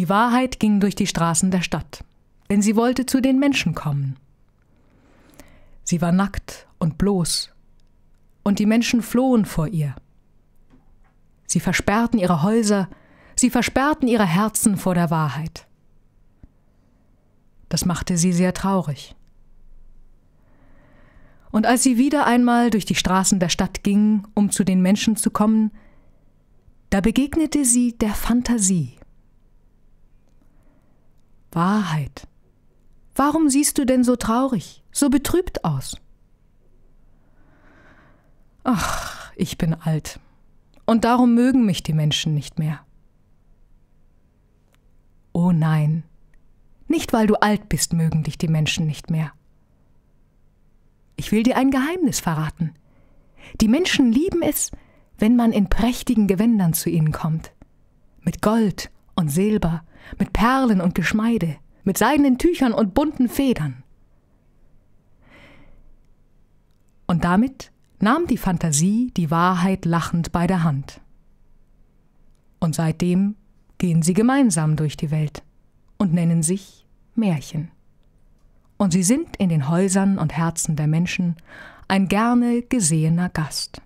Die Wahrheit ging durch die Straßen der Stadt, denn sie wollte zu den Menschen kommen. Sie war nackt und bloß, und die Menschen flohen vor ihr. Sie versperrten ihre Häuser, sie versperrten ihre Herzen vor der Wahrheit. Das machte sie sehr traurig. Und als sie wieder einmal durch die Straßen der Stadt ging, um zu den Menschen zu kommen, da begegnete sie der Fantasie. Wahrheit. Warum siehst du denn so traurig, so betrübt aus? Ach, ich bin alt. Und darum mögen mich die Menschen nicht mehr. Oh nein, nicht weil du alt bist, mögen dich die Menschen nicht mehr. Ich will dir ein Geheimnis verraten. Die Menschen lieben es, wenn man in prächtigen Gewändern zu ihnen kommt, mit Gold und Silber, mit Perlen und Geschmeide, mit seidenen Tüchern und bunten Federn. Und damit nahm die Fantasie die Wahrheit lachend bei der Hand. Und seitdem gehen sie gemeinsam durch die Welt und nennen sich Märchen. Und sie sind in den Häusern und Herzen der Menschen ein gerne gesehener Gast.